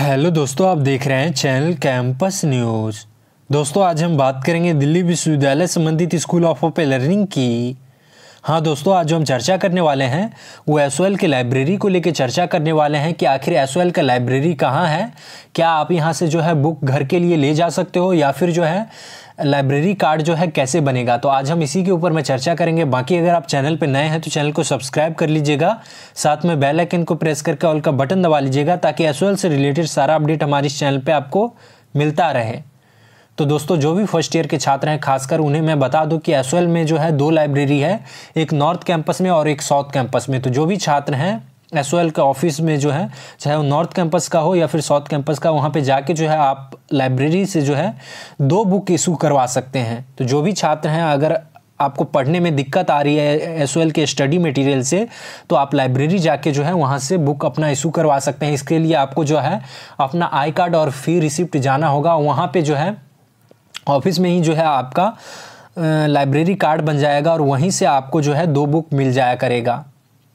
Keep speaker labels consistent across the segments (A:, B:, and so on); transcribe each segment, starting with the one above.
A: hello दोस्तों आप देख रहे हैं चैनल कैंपस न्यूज़ दोस्तों आज हम बात करेंगे दिल्ली विश्वविद्यालय संबंधित स्कूल ऑफ ओपन लर्निंग की हाँ दोस्तों आज जो हम चर्चा करने वाले हैं वो एस के लाइब्रेरी को लेकर चर्चा करने वाले हैं कि आखिर एस का लाइब्रेरी कहाँ है क्या आप यहाँ से जो है बुक घर के लिए ले जा सकते हो या फिर जो है लाइब्रेरी कार्ड जो है कैसे बनेगा तो आज हम इसी के ऊपर में चर्चा करेंगे बाकी अगर आप चैनल पर नए हैं तो चैनल को सब्सक्राइब कर लीजिएगा साथ में बेल आइकन को प्रेस करके ऑल का बटन दबा लीजिएगा ताकि एस से रिलेटेड सारा अपडेट हमारे इस चैनल पर आपको मिलता रहे तो दोस्तों जो भी फर्स्ट ईयर के छात्र हैं खासकर उन्हें मैं बता दूं कि एस में जो है दो लाइब्रेरी है एक नॉर्थ कैंपस में और एक साउथ कैंपस में तो जो भी छात्र हैं एस के ऑफिस में जो है चाहे वो नॉर्थ कैंपस का हो या फिर साउथ कैंपस का वहाँ पे जाके जो है आप लाइब्रेरी से जो है दो बुक इशू करवा सकते हैं तो जो भी छात्र हैं अगर आपको पढ़ने में दिक्कत आ रही है एस के स्टडी मटेरियल से तो आप लाइब्रेरी जाके जो है वहाँ से बुक अपना इशू करवा सकते हैं इसके लिए आपको जो है अपना आई कार्ड और फी रिसिप्ट जाना होगा वहाँ पे जो है ऑफिस में ही जो है आपका लाइब्रेरी कार्ड बन जाएगा और वहीं से आपको जो है दो बुक मिल जाया करेगा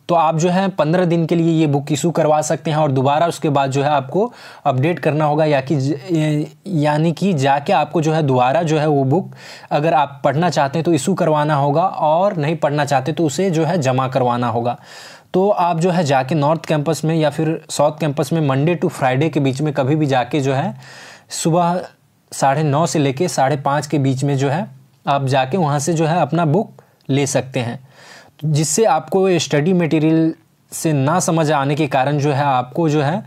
A: तो आप जो है पंद्रह दिन के लिए ये बुक इशू करवा सकते हैं और दोबारा उसके बाद जो है आपको अपडेट करना होगा या कि यानी कि जाके आपको जो है दोबारा जो है वो बुक अगर आप पढ़ना चाहते हैं तो इशू करवाना होगा और नहीं पढ़ना चाहते तो उसे जो है जमा करवाना होगा तो आप जो है जाके नॉर्थ कैंपस में या फिर साउथ कैंपस में मंडे टू फ्राइडे के बीच में कभी भी जाके जो है सुबह साढ़े नौ से लेके साढ़े पाँच के बीच में जो है आप जाके वहाँ से जो है अपना बुक ले सकते हैं जिससे आपको स्टडी मटेरियल से ना समझ आने के कारण जो है आपको जो है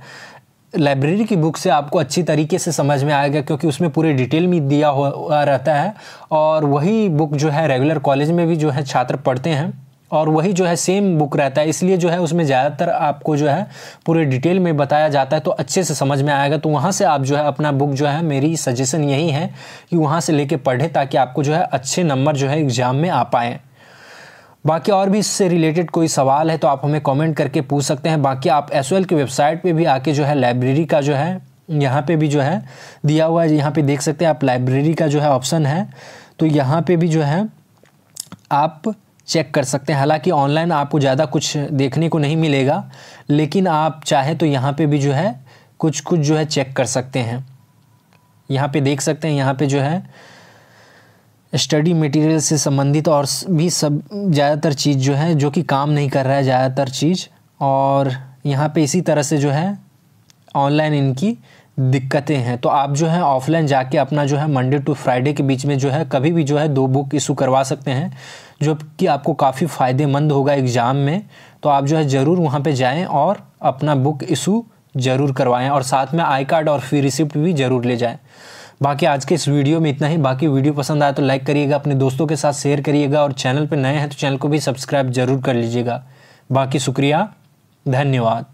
A: लाइब्रेरी की बुक से आपको अच्छी तरीके से समझ में आएगा क्योंकि उसमें पूरे डिटेल में दिया हुआ रहता है और वही बुक जो है रेगुलर कॉलेज में भी जो है छात्र पढ़ते हैं और वही जो है सेम बुक रहता है इसलिए जो है उसमें ज़्यादातर आपको जो है पूरे डिटेल में बताया जाता है तो अच्छे से समझ में आएगा तो वहाँ से आप जो है अपना बुक जो है मेरी सजेशन यही है कि वहाँ से लेके पढ़ें ताकि आपको जो है अच्छे नंबर जो है एग्ज़ाम में आ पाएँ बाकी और भी इससे रिलेटेड कोई सवाल है तो आप हमें कमेंट करके पूछ सकते हैं बाकी आप एस की वेबसाइट पे भी आके जो है लाइब्रेरी का जो है यहाँ पे भी जो है दिया हुआ है यहाँ पे देख सकते हैं आप लाइब्रेरी का जो है ऑप्शन है तो यहाँ पे भी जो है आप चेक कर सकते हैं हालांकि ऑनलाइन आपको ज़्यादा कुछ देखने को नहीं मिलेगा लेकिन आप चाहे तो यहाँ पे भी जो है कुछ कुछ जो है चेक कर सकते हैं यहाँ पे देख सकते हैं यहाँ पे जो है स्टडी मटेरियल से संबंधित और भी सब ज़्यादातर चीज़ जो है जो कि काम नहीं कर रहा है ज़्यादातर चीज़ और यहाँ पे इसी तरह से जो है ऑनलाइन इनकी दिक्कतें हैं तो आप जो है ऑफलाइन जाके अपना जो है मंडे टू फ्राइडे के बीच में जो है कभी भी जो है दो बुक इशू करवा सकते हैं जो कि आपको काफ़ी फ़ायदेमंद होगा एग्ज़ाम में तो आप जो है ज़रूर वहाँ पे जाएं और अपना बुक इशू ज़रूर करवाएं और साथ में आई कार्ड और फी रिसिप्ट भी ज़रूर ले जाएँ बाकी आज के इस वीडियो में इतना ही बाकी वीडियो पसंद आए तो लाइक करिएगा अपने दोस्तों के साथ शेयर करिएगा और चैनल पर नए हैं तो चैनल को भी सब्सक्राइब ज़रूर कर लीजिएगा बाकी शुक्रिया धन्यवाद